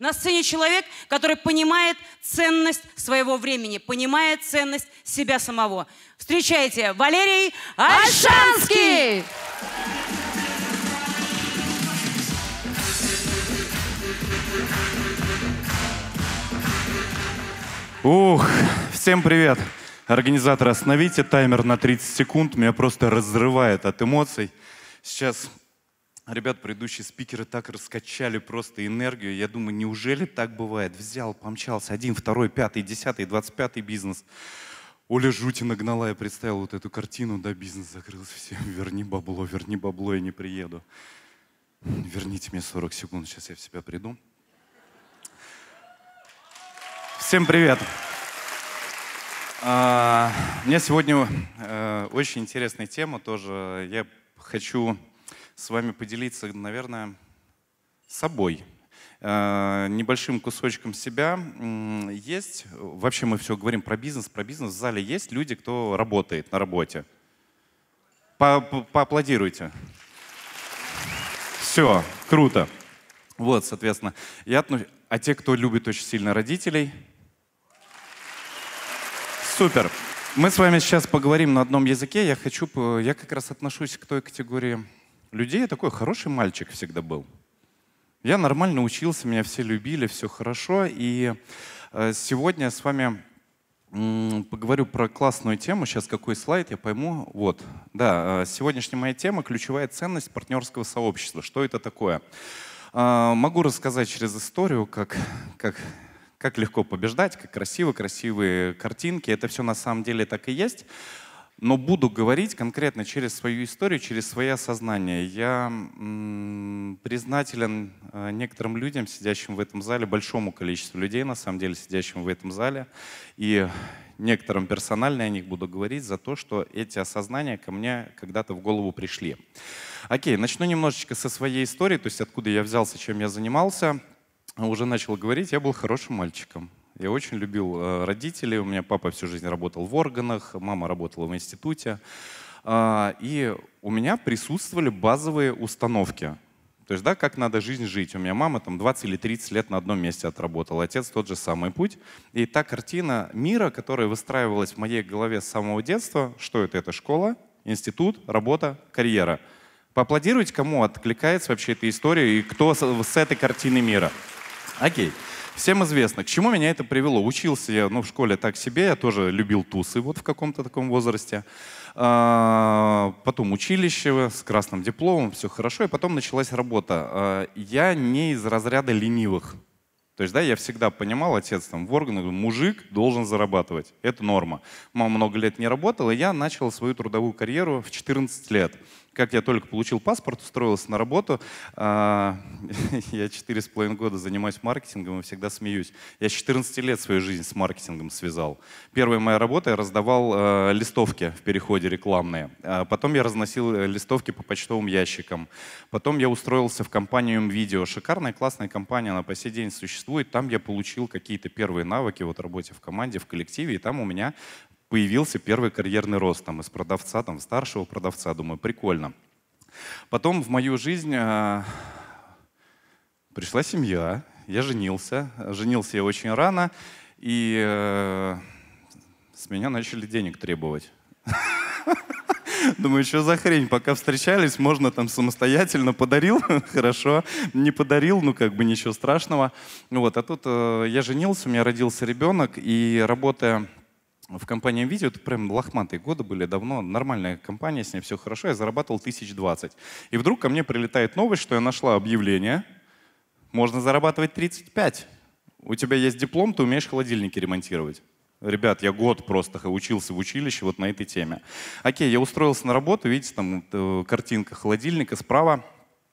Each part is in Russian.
На сцене человек, который понимает ценность своего времени, понимает ценность себя самого. Встречайте, Валерий Альшанский! Ух, всем привет! Организаторы, остановите таймер на 30 секунд. Меня просто разрывает от эмоций. Сейчас Ребят, предыдущие спикеры так раскачали просто энергию. Я думаю, неужели так бывает? Взял, помчался. Один, второй, пятый, десятый, двадцать пятый бизнес. Оля жути нагнала, я представил вот эту картину, да, бизнес закрылся всем, верни бабло, верни бабло, я не приеду. Верните мне 40 секунд, сейчас я в себя приду. Всем привет! А, у меня сегодня а, очень интересная тема тоже. Я хочу с вами поделиться, наверное, собой э, небольшим кусочком себя. Есть, вообще мы все говорим про бизнес, про бизнес. В зале есть люди, кто работает на работе. Поаплодируйте. Все, круто. Вот, соответственно, я отнош... А те, кто любит очень сильно родителей, супер. Мы с вами сейчас поговорим на одном языке. Я хочу, я как раз отношусь к той категории людей я такой хороший мальчик всегда был. Я нормально учился, меня все любили, все хорошо. И э, сегодня я с вами поговорю про классную тему. Сейчас какой слайд, я пойму. Вот, да, э, сегодняшняя моя тема — ключевая ценность партнерского сообщества. Что это такое? Э, могу рассказать через историю, как, как как легко побеждать, как красиво, красивые картинки. Это все на самом деле так и есть но буду говорить конкретно через свою историю, через свое сознание. Я признателен э, некоторым людям, сидящим в этом зале, большому количеству людей, на самом деле, сидящим в этом зале, и некоторым персонально я о них буду говорить за то, что эти осознания ко мне когда-то в голову пришли. Окей, начну немножечко со своей истории, то есть откуда я взялся, чем я занимался. Уже начал говорить, я был хорошим мальчиком. Я очень любил э, родителей. У меня папа всю жизнь работал в органах, мама работала в институте. А, и у меня присутствовали базовые установки. То есть, да, как надо жизнь жить. У меня мама там 20 или 30 лет на одном месте отработала, отец тот же самый путь. И та картина мира, которая выстраивалась в моей голове с самого детства, что это? Это школа, институт, работа, карьера. Поаплодируйте, кому откликается вообще эта история и кто с этой картины мира. Окей. Okay всем известно, к чему меня это привело. Учился я ну, в школе так себе, я тоже любил тусы вот в каком-то таком возрасте. А, потом училище с красным дипломом, все хорошо, и потом началась работа. А, я не из разряда ленивых. То есть, да, я всегда понимал, отец там в органах, мужик должен зарабатывать. Это норма. Мама много лет не работала, и я начал свою трудовую карьеру в 14 лет. Как я только получил паспорт, устроился на работу, а, я четыре с половиной года занимаюсь маркетингом и всегда смеюсь. Я с 14 лет свою жизнь с маркетингом связал. Первая моя работа, я раздавал э, листовки в переходе рекламные. А потом я разносил э, листовки по почтовым ящикам. Потом я устроился в компанию МВидео. Шикарная, классная компания, она по сей день существует. Там я получил какие-то первые навыки вот работе в команде, в коллективе, и там у меня появился первый карьерный рост там, из продавца, там, старшего продавца. Думаю, прикольно. Потом в мою жизнь э, пришла семья, я женился. Женился я очень рано, и э, с меня начали денег требовать. Думаю, что за хрень, пока встречались, можно там самостоятельно подарил, хорошо, не подарил, ну как бы ничего страшного. Вот, а тут э, я женился, у меня родился ребенок, и работая в компании Nvidia, это прям лохматые годы были давно, нормальная компания, с ней все хорошо, я зарабатывал 1020. И вдруг ко мне прилетает новость, что я нашла объявление, можно зарабатывать 35. У тебя есть диплом, ты умеешь холодильники ремонтировать. Ребят, я год просто учился в училище вот на этой теме. Окей, я устроился на работу, видите, там э, картинка холодильника справа,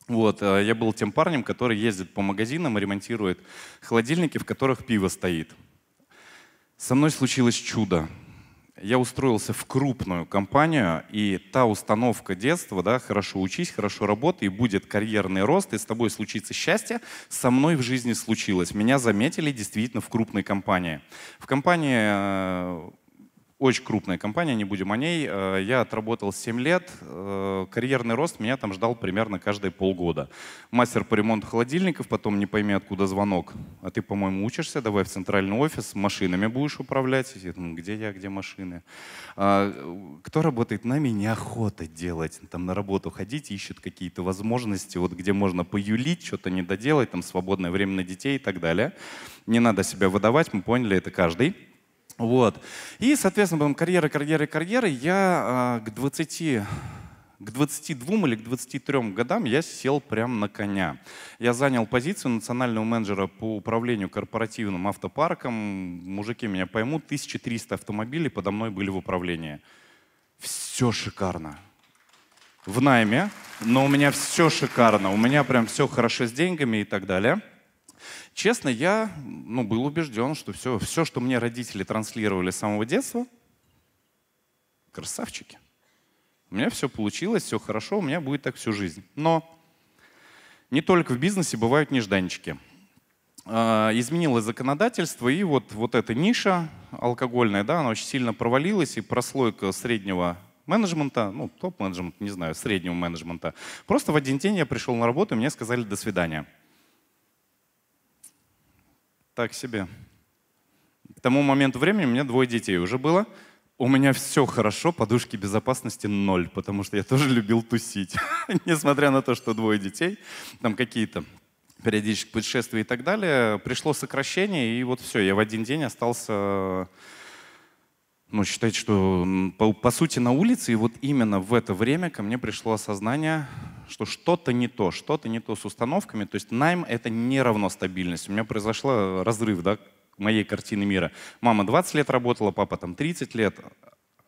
вот, э, я был тем парнем, который ездит по магазинам и ремонтирует холодильники, в которых пиво стоит. Со мной случилось чудо. Я устроился в крупную компанию, и та установка детства, да, хорошо учись, хорошо работай, и будет карьерный рост, и с тобой случится счастье, со мной в жизни случилось. Меня заметили действительно в крупной компании. В компании э, очень крупная компания, не будем о ней. Э, я отработал 7 лет. Э, карьерный рост меня там ждал примерно каждые полгода. Мастер по ремонту холодильников, потом не пойми откуда звонок. А ты, по-моему, учишься, давай в центральный офис, машинами будешь управлять. Я думаю, где я, где машины? А, кто работает нами, неохота делать. Там на работу ходить, ищет какие-то возможности, вот где можно поюлить, что-то не доделать, там свободное время на детей и так далее. Не надо себя выдавать, мы поняли, это каждый. Вот. И, соответственно, потом карьера, карьера, карьера. Я э, к 20 к 22 или к 23 годам я сел прям на коня. Я занял позицию национального менеджера по управлению корпоративным автопарком. Мужики меня поймут, 1300 автомобилей подо мной были в управлении. Все шикарно. В найме, но у меня все шикарно. У меня прям все хорошо с деньгами и так далее. Честно, я ну, был убежден, что все, все, что мне родители транслировали с самого детства, красавчики. У меня все получилось, все хорошо, у меня будет так всю жизнь. Но не только в бизнесе бывают нежданчики. А, изменилось законодательство, и вот, вот эта ниша алкогольная, да, она очень сильно провалилась, и прослойка среднего менеджмента, ну, топ менеджмента, не знаю, среднего менеджмента. Просто в один день я пришел на работу, и мне сказали «до свидания» так себе. К тому моменту времени у меня двое детей уже было. У меня все хорошо, подушки безопасности ноль, потому что я тоже любил тусить. Несмотря на то, что двое детей, там какие-то периодически путешествия и так далее, пришло сокращение, и вот все, я в один день остался, ну, считайте, что по, по сути на улице, и вот именно в это время ко мне пришло осознание, что что-то не то, что-то не то с установками. То есть найм — это не равно стабильность. У меня произошел э, разрыв да, моей картины мира. Мама 20 лет работала, папа там 30 лет,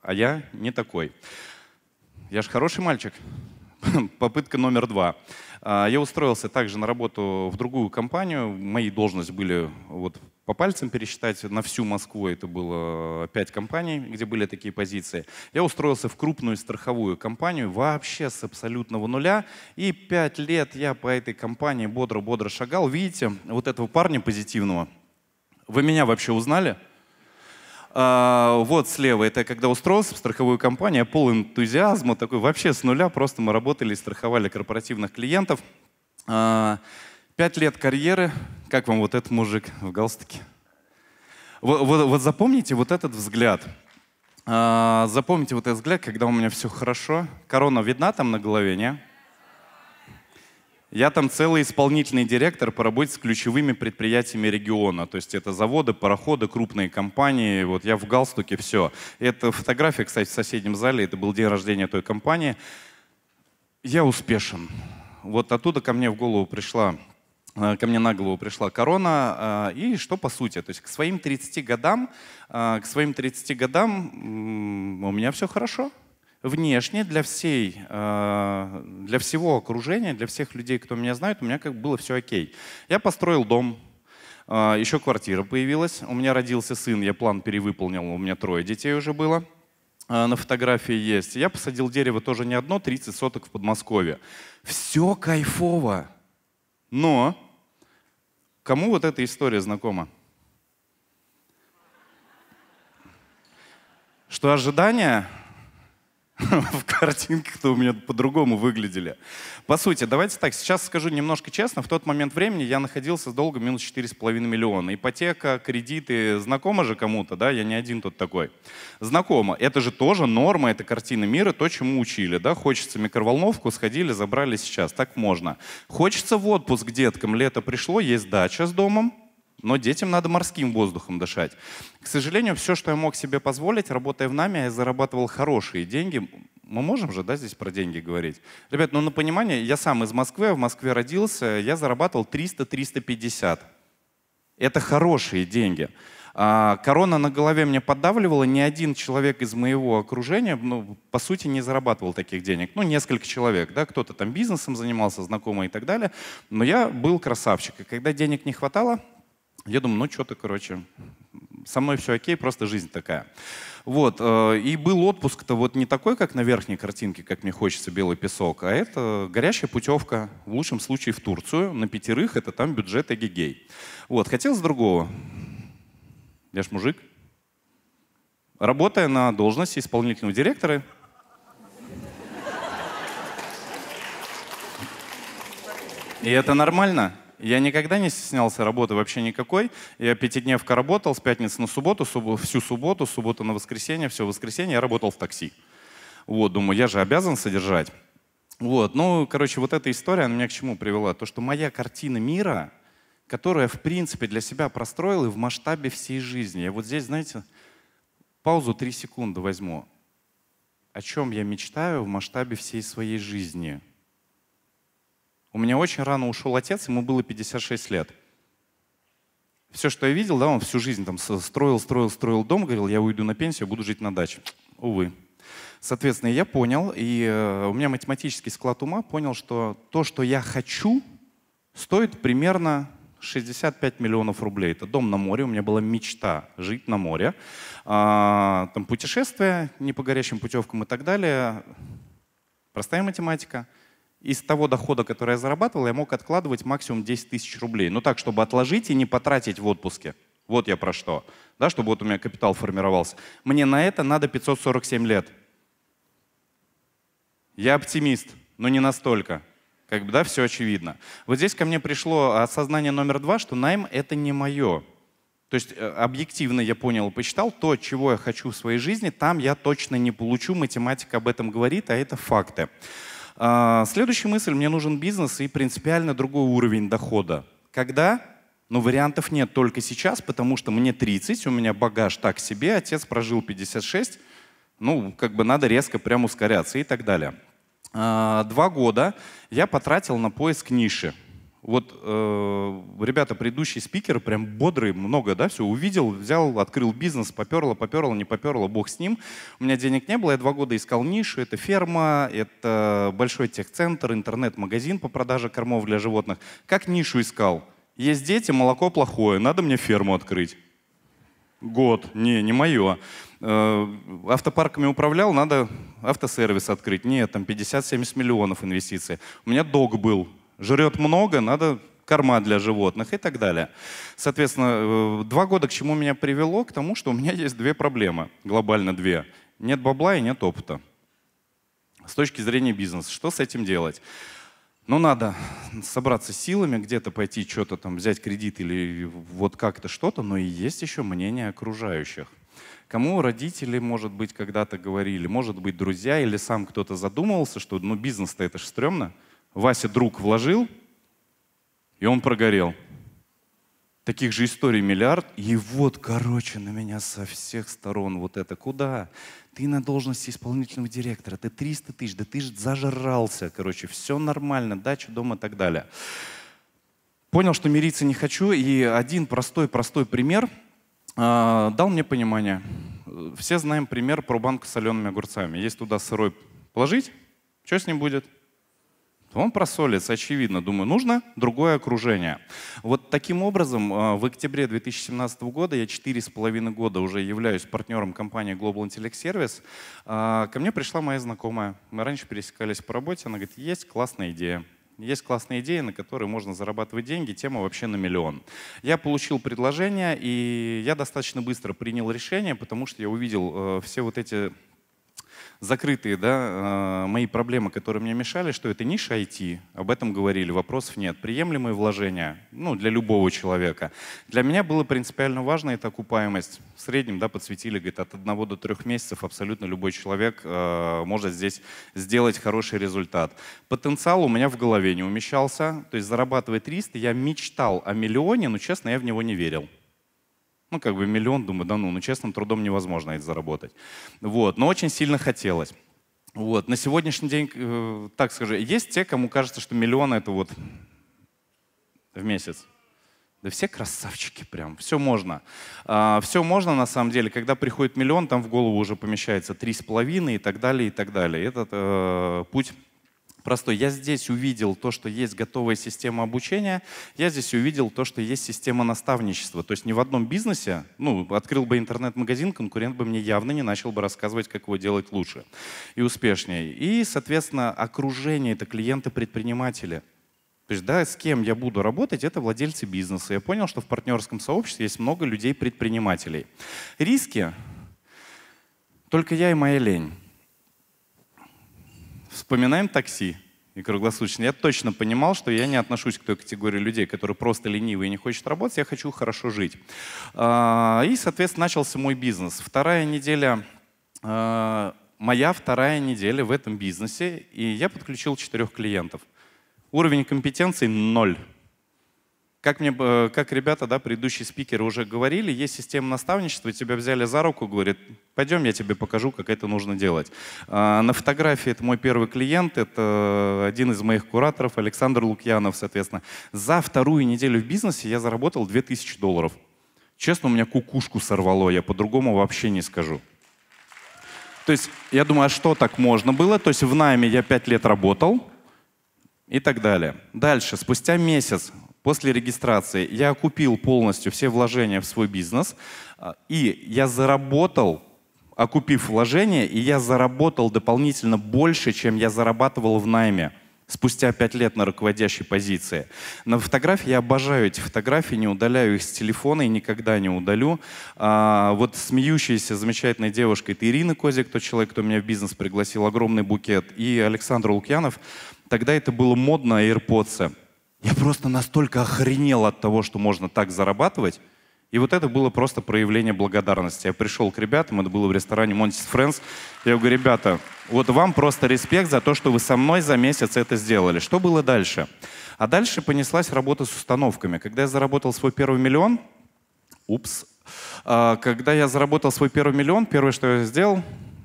а я не такой. Я же хороший мальчик. Попытка номер два. А, я устроился также на работу в другую компанию. Мои должности были вот по пальцам пересчитать, на всю Москву это было пять компаний, где были такие позиции. Я устроился в крупную страховую компанию вообще с абсолютного нуля. И пять лет я по этой компании бодро-бодро шагал. Видите, вот этого парня позитивного. Вы меня вообще узнали? А, вот слева, это когда устроился в страховую компанию, я пол энтузиазма, такой вообще с нуля, просто мы работали и страховали корпоративных клиентов. А, Пять лет карьеры. Как вам вот этот мужик в галстуке? Вот, вот, вот запомните вот этот взгляд. А, запомните вот этот взгляд, когда у меня все хорошо. Корона видна там на голове, не? Я там целый исполнительный директор по работе с ключевыми предприятиями региона. То есть это заводы, пароходы, крупные компании. Вот я в галстуке, все. Это фотография, кстати, в соседнем зале. Это был день рождения той компании. Я успешен. Вот оттуда ко мне в голову пришла Э, ко мне на голову пришла корона, э, и что по сути. То есть к своим 30 годам, э, к своим 30 годам у меня все хорошо. Внешне для всей, для всего окружения, для всех людей, кто меня знает, у меня как было все окей. Я построил дом, еще квартира появилась, у меня родился сын, я план перевыполнил, у меня трое детей уже было на фотографии есть. Я посадил дерево тоже не одно, 30 соток в Подмосковье. Все кайфово. Но Кому вот эта история знакома? Что ожидания в картинках-то у меня по-другому выглядели. По сути, давайте так, сейчас скажу немножко честно, в тот момент времени я находился с долгом минус 4,5 миллиона. Ипотека, кредиты, знакомо же кому-то, да, я не один тут такой. Знакомо. Это же тоже норма, это картина мира, то, чему учили, да, хочется микроволновку, сходили, забрали сейчас, так можно. Хочется в отпуск деткам, лето пришло, есть дача с домом, но детям надо морским воздухом дышать. К сожалению, все, что я мог себе позволить, работая в нами, я зарабатывал хорошие деньги. Мы можем же, да, здесь про деньги говорить? Ребят, ну на понимание, я сам из Москвы, в Москве родился, я зарабатывал 300-350. Это хорошие деньги. А, корона на голове мне поддавливала, ни один человек из моего окружения, ну, по сути, не зарабатывал таких денег. Ну, несколько человек, да, кто-то там бизнесом занимался, знакомые и так далее. Но я был красавчик. И когда денег не хватало, я думаю, ну что-то, короче, со мной все окей, просто жизнь такая. Вот, э, и был отпуск-то вот не такой, как на верхней картинке, как мне хочется, белый песок, а это горящая путевка, в лучшем случае в Турцию, на пятерых, это там бюджет эгегей. Вот, хотелось другого. Я ж мужик. Работая на должности исполнительного директора, и это нормально. Я никогда не стеснялся работы вообще никакой. Я пятидневка работал с пятницы на субботу, суб... всю субботу, субботу на воскресенье, все воскресенье я работал в такси. Вот, думаю, я же обязан содержать. Вот, ну, короче, вот эта история, она меня к чему привела? То, что моя картина мира, которую я, в принципе, для себя простроил и в масштабе всей жизни. Я вот здесь, знаете, паузу три секунды возьму. О чем я мечтаю в масштабе всей своей жизни? У меня очень рано ушел отец, ему было 56 лет. Все, что я видел, да, он всю жизнь там строил, строил, строил дом, говорил, я уйду на пенсию, буду жить на даче. Увы. Соответственно, я понял, и э, у меня математический склад ума понял, что то, что я хочу, стоит примерно 65 миллионов рублей. Это дом на море. У меня была мечта жить на море. А, там путешествия не по горящим путевкам и так далее. Простая математика из того дохода, который я зарабатывал, я мог откладывать максимум 10 тысяч рублей. Ну так, чтобы отложить и не потратить в отпуске. Вот я про что. Да, чтобы вот у меня капитал формировался. Мне на это надо 547 лет. Я оптимист, но не настолько. Как бы, да, все очевидно. Вот здесь ко мне пришло осознание номер два, что найм — это не мое. То есть э, объективно я понял, посчитал, то, чего я хочу в своей жизни, там я точно не получу, математика об этом говорит, а это факты. А, следующая мысль. Мне нужен бизнес и принципиально другой уровень дохода. Когда? Но ну, вариантов нет только сейчас, потому что мне 30, у меня багаж так себе, отец прожил 56, ну, как бы надо резко прям ускоряться и так далее. А, два года я потратил на поиск ниши. Вот э, ребята, предыдущие спикеры прям бодрые, много, да, все увидел, взял, открыл бизнес, поперло, поперло, не поперло, бог с ним. У меня денег не было, я два года искал нишу, это ферма, это большой техцентр, интернет-магазин по продаже кормов для животных. Как нишу искал? Есть дети, молоко плохое, надо мне ферму открыть. Год, не, не мое. Э, автопарками управлял, надо автосервис открыть. Нет, там 50-70 миллионов инвестиций. У меня долг был, Жрет много, надо корма для животных и так далее. Соответственно, э, два года к чему меня привело? К тому, что у меня есть две проблемы, глобально две. Нет бабла и нет опыта. С точки зрения бизнеса, что с этим делать? Ну, надо собраться силами, где-то пойти что-то там взять кредит или вот как-то что-то, но и есть еще мнение окружающих. Кому родители, может быть, когда-то говорили, может быть, друзья или сам кто-то задумывался, что ну, бизнес-то это же стрёмно – Вася друг вложил, и он прогорел. Таких же историй миллиард. И вот, короче, на меня со всех сторон вот это. Куда? Ты на должности исполнительного директора, ты 300 тысяч, да ты же зажрался, короче, все нормально, дача, дом и так далее. Понял, что мириться не хочу, и один простой-простой пример э, дал мне понимание. Все знаем пример про банку с солеными огурцами. Есть туда сырой положить, что с ним будет? Он просолится, очевидно. Думаю, нужно другое окружение. Вот таким образом, э, в октябре 2017 года, я 4,5 года уже являюсь партнером компании Global Intellect Service, э, ко мне пришла моя знакомая. Мы раньше пересекались по работе, она говорит, есть классная идея. Есть классные идеи, на которые можно зарабатывать деньги, тема вообще на миллион. Я получил предложение, и я достаточно быстро принял решение, потому что я увидел э, все вот эти закрытые да, э, мои проблемы, которые мне мешали, что это ниша IT, об этом говорили, вопросов нет. Приемлемые вложения ну, для любого человека. Для меня было принципиально важно это окупаемость. В среднем да, подсветили, говорит, от одного до трех месяцев абсолютно любой человек э, может здесь сделать хороший результат. Потенциал у меня в голове не умещался, то есть зарабатывая 300, я мечтал о миллионе, но, честно, я в него не верил. Ну, как бы миллион, думаю, да ну, ну честным трудом невозможно это заработать. Вот, но очень сильно хотелось. Вот, на сегодняшний день, э, так скажу, есть те, кому кажется, что миллион это вот в месяц. Да все красавчики прям, все можно. А, все можно на самом деле, когда приходит миллион, там в голову уже помещается три с половиной и так далее, и так далее. Этот э, путь простой. Я здесь увидел то, что есть готовая система обучения, я здесь увидел то, что есть система наставничества. То есть ни в одном бизнесе, ну, открыл бы интернет-магазин, конкурент бы мне явно не начал бы рассказывать, как его делать лучше и успешнее. И, соответственно, окружение — это клиенты-предприниматели. То есть, да, с кем я буду работать, это владельцы бизнеса. Я понял, что в партнерском сообществе есть много людей-предпринимателей. Риски — только я и моя лень. Вспоминаем такси и круглосуточно. Я точно понимал, что я не отношусь к той категории людей, которые просто ленивые и не хочет работать. Я хочу хорошо жить. А, и, соответственно, начался мой бизнес. Вторая неделя а, моя вторая неделя в этом бизнесе, и я подключил четырех клиентов. Уровень компетенции ноль как, мне, э, как ребята, да, предыдущие спикеры уже говорили, есть система наставничества, тебя взяли за руку, говорит, пойдем, я тебе покажу, как это нужно делать. А, на фотографии это мой первый клиент, это один из моих кураторов, Александр Лукьянов, соответственно. За вторую неделю в бизнесе я заработал 2000 долларов. Честно, у меня кукушку сорвало, я по-другому вообще не скажу. То есть я думаю, а что так можно было? То есть в найме я 5 лет работал, и так далее. Дальше, спустя месяц После регистрации я окупил полностью все вложения в свой бизнес, а, и я заработал, окупив вложения, и я заработал дополнительно больше, чем я зарабатывал в найме спустя пять лет на руководящей позиции. На фотографии я обожаю эти фотографии, не удаляю их с телефона и никогда не удалю. А, вот смеющаяся замечательная девушка, это Ирина Козик, тот человек, кто меня в бизнес пригласил, огромный букет, и Александр Лукьянов. Тогда это было модно, а AirPods. Я просто настолько охренел от того, что можно так зарабатывать. И вот это было просто проявление благодарности. Я пришел к ребятам, это было в ресторане Monty's Friends. Я говорю, ребята, вот вам просто респект за то, что вы со мной за месяц это сделали. Что было дальше? А дальше понеслась работа с установками. Когда я заработал свой первый миллион, упс, а, когда я заработал свой первый миллион, первое, что я сделал,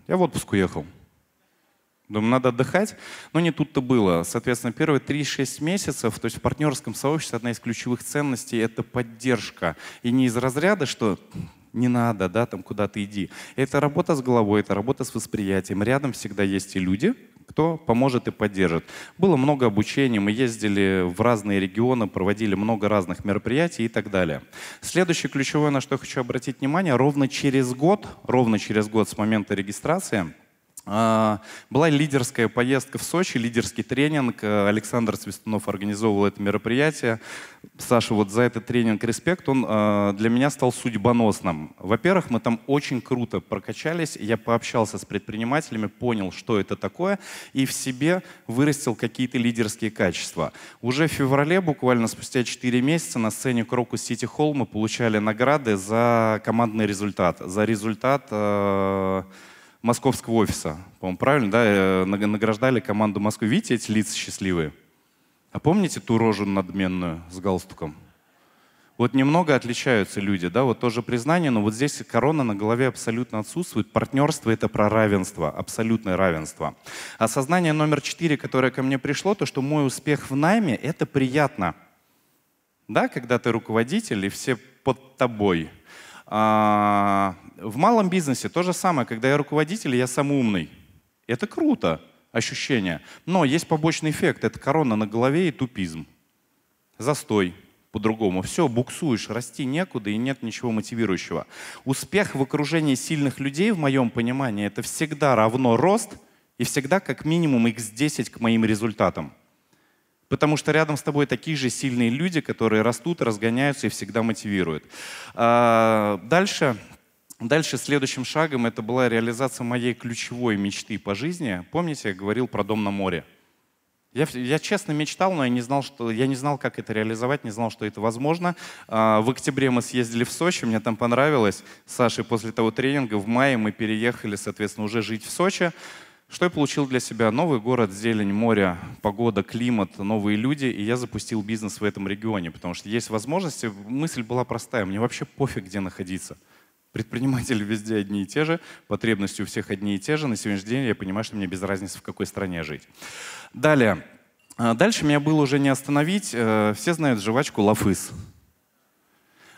я в отпуск уехал. Думаю, надо отдыхать. Но не тут-то было. Соответственно, первые 3-6 месяцев, то есть в партнерском сообществе одна из ключевых ценностей — это поддержка. И не из разряда, что не надо, да, там куда-то иди. Это работа с головой, это работа с восприятием. Рядом всегда есть и люди, кто поможет и поддержит. Было много обучения, мы ездили в разные регионы, проводили много разных мероприятий и так далее. Следующее ключевое, на что я хочу обратить внимание, ровно через год, ровно через год с момента регистрации — а, была лидерская поездка в Сочи, лидерский тренинг. Э, Александр Свистунов организовывал это мероприятие. Саша, вот за этот тренинг респект, он э, для меня стал судьбоносным. Во-первых, мы там очень круто прокачались. Я пообщался с предпринимателями, понял, что это такое, и в себе вырастил какие-то лидерские качества. Уже в феврале, буквально спустя 4 месяца, на сцене Крокус Сити Холл мы получали награды за командный результат, за результат э, московского офиса, по-моему, правильно, да, э, награждали команду Москвы. Видите эти лица счастливые? А помните ту рожу надменную с галстуком? Вот немного отличаются люди, да, вот тоже признание, но вот здесь корона на голове абсолютно отсутствует. Партнерство — это про равенство, абсолютное равенство. Осознание номер четыре, которое ко мне пришло, то, что мой успех в найме — это приятно. Да, когда ты руководитель, и все под тобой — а, в малом бизнесе то же самое, когда я руководитель, я сам умный. Это круто, ощущение. Но есть побочный эффект, это корона на голове и тупизм. Застой по-другому. Все, буксуешь, расти некуда и нет ничего мотивирующего. Успех в окружении сильных людей, в моем понимании, это всегда равно рост и всегда как минимум x10 к моим результатам потому что рядом с тобой такие же сильные люди, которые растут, разгоняются и всегда мотивируют. А, дальше Дальше следующим шагом это была реализация моей ключевой мечты по жизни. Помните, я говорил про дом на море? Я, я честно мечтал, но я не, знал, что, я не знал, как это реализовать, не знал, что это возможно. А, в октябре мы съездили в Сочи, мне там понравилось. Саша Сашей после того тренинга в мае мы переехали, соответственно, уже жить в Сочи. Что я получил для себя? Новый город, зелень, море, погода, климат, новые люди. И я запустил бизнес в этом регионе, потому что есть возможности. Мысль была простая. Мне вообще пофиг, где находиться. Предприниматели везде одни и те же, потребности у всех одни и те же. На сегодняшний день я понимаю, что мне без разницы, в какой стране жить. Далее. А, дальше меня было уже не остановить. Э, все знают жвачку «Лафыс».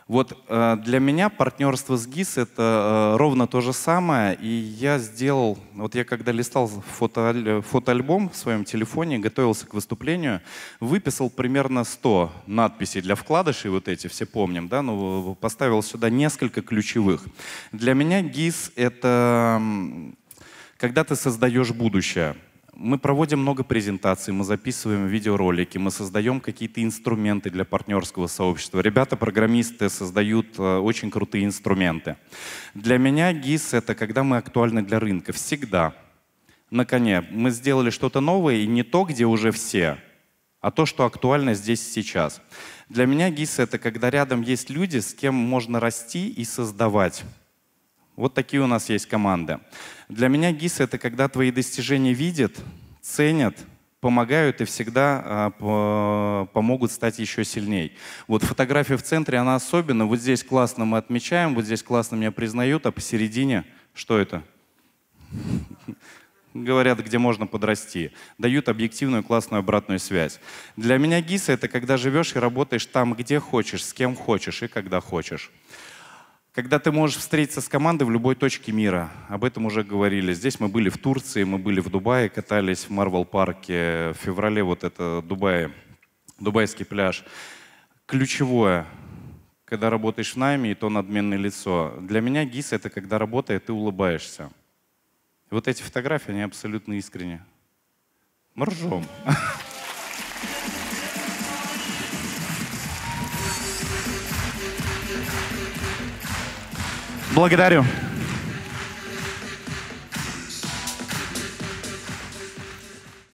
Вот э, для меня партнерство с ГИС — это э, ровно то же самое. И я сделал, вот я когда листал фото, фотоальбом в своем телефоне, готовился к выступлению, выписал примерно 100 надписей для вкладышей, вот эти все помним, да, ну, поставил сюда несколько ключевых. Для меня ГИС — это когда ты создаешь будущее — мы проводим много презентаций, мы записываем видеоролики, мы создаем какие-то инструменты для партнерского сообщества. Ребята-программисты создают э, очень крутые инструменты. Для меня ГИС — это когда мы актуальны для рынка. Всегда. На коне. Мы сделали что-то новое, и не то, где уже все, а то, что актуально здесь сейчас. Для меня ГИС — это когда рядом есть люди, с кем можно расти и создавать. Вот такие у нас есть команды. Для меня ГИС — это когда твои достижения видят, ценят, помогают и всегда э, помогут стать еще сильнее. Вот фотография в центре, она особенно. Вот здесь классно мы отмечаем, вот здесь классно меня признают, а посередине что это? говорят, где можно подрасти, дают объективную классную обратную связь. Для меня ГИС это когда живешь и работаешь там, где хочешь, с кем хочешь и когда хочешь когда ты можешь встретиться с командой в любой точке мира. Об этом уже говорили. Здесь мы были в Турции, мы были в Дубае, катались в Марвел парке. Э, в феврале вот это Дубай, дубайский пляж. Ключевое, когда работаешь в найме, и то надменное лицо. Для меня ГИС — это когда работая, ты улыбаешься. вот эти фотографии, они абсолютно искренне. Мы ржем. Благодарю.